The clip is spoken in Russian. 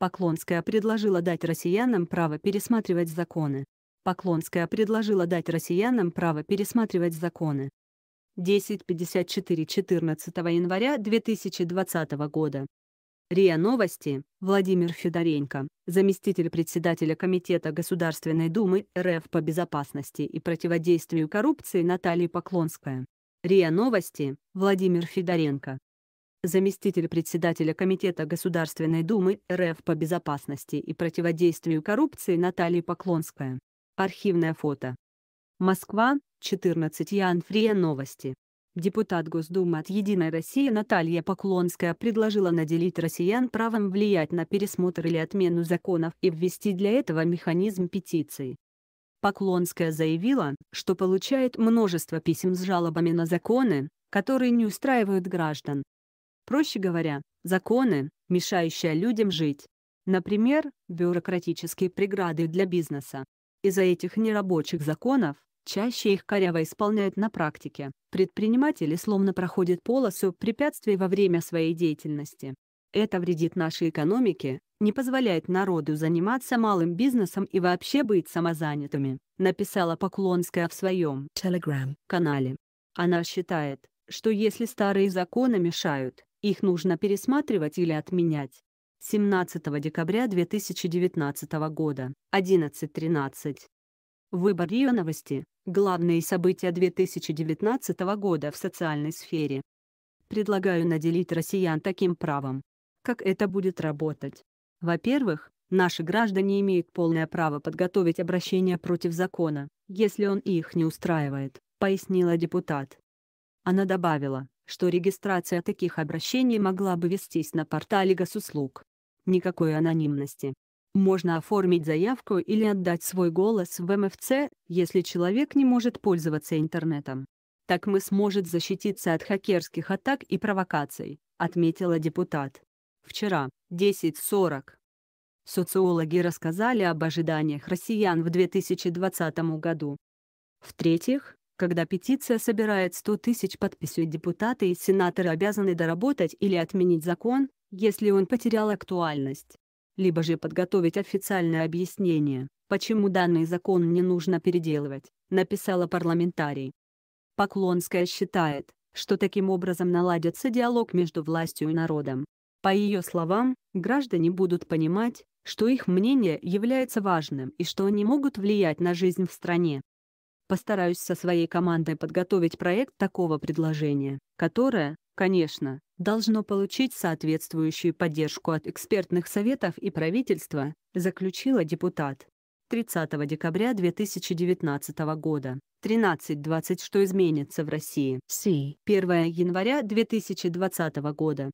Поклонская предложила дать россиянам право пересматривать законы. Поклонская предложила дать россиянам право пересматривать законы. 10.54 14 января 2020 года. РИА Новости, Владимир Федоренко, заместитель председателя Комитета Государственной Думы РФ по безопасности и противодействию коррупции Наталья Поклонская. РИА Новости, Владимир Федоренко заместитель председателя Комитета Государственной Думы РФ по безопасности и противодействию коррупции Наталья Поклонская. Архивное фото. Москва, 14 Янфрия новости. Депутат Госдумы от «Единой России» Наталья Поклонская предложила наделить россиян правом влиять на пересмотр или отмену законов и ввести для этого механизм петиций. Поклонская заявила, что получает множество писем с жалобами на законы, которые не устраивают граждан. Проще говоря, законы, мешающие людям жить. Например, бюрократические преграды для бизнеса. Из-за этих нерабочих законов, чаще их коряво исполняют на практике, предприниматели словно проходят полосу препятствий во время своей деятельности. Это вредит нашей экономике, не позволяет народу заниматься малым бизнесом и вообще быть самозанятыми, написала Поклонская в своем Telegram канале. Она считает, что если старые законы мешают, их нужно пересматривать или отменять. 17 декабря 2019 года, 11.13. Выбор РИО Новости. Главные события 2019 года в социальной сфере. Предлагаю наделить россиян таким правом. Как это будет работать? Во-первых, наши граждане имеют полное право подготовить обращение против закона, если он их не устраивает, пояснила депутат. Она добавила, что регистрация таких обращений могла бы вестись на портале госуслуг. Никакой анонимности. Можно оформить заявку или отдать свой голос в МФЦ, если человек не может пользоваться интернетом. Так мы сможет защититься от хакерских атак и провокаций, отметила депутат. Вчера, 10.40. Социологи рассказали об ожиданиях россиян в 2020 году. В-третьих, когда петиция собирает 100 тысяч подписей, депутаты и сенаторы обязаны доработать или отменить закон, если он потерял актуальность. Либо же подготовить официальное объяснение, почему данный закон не нужно переделывать, написала парламентарий. Поклонская считает, что таким образом наладится диалог между властью и народом. По ее словам, граждане будут понимать, что их мнение является важным и что они могут влиять на жизнь в стране. Постараюсь со своей командой подготовить проект такого предложения, которое, конечно, должно получить соответствующую поддержку от экспертных советов и правительства, заключила депутат. 30 декабря 2019 года. 13.20 «Что изменится в России?» Си. 1 января 2020 года.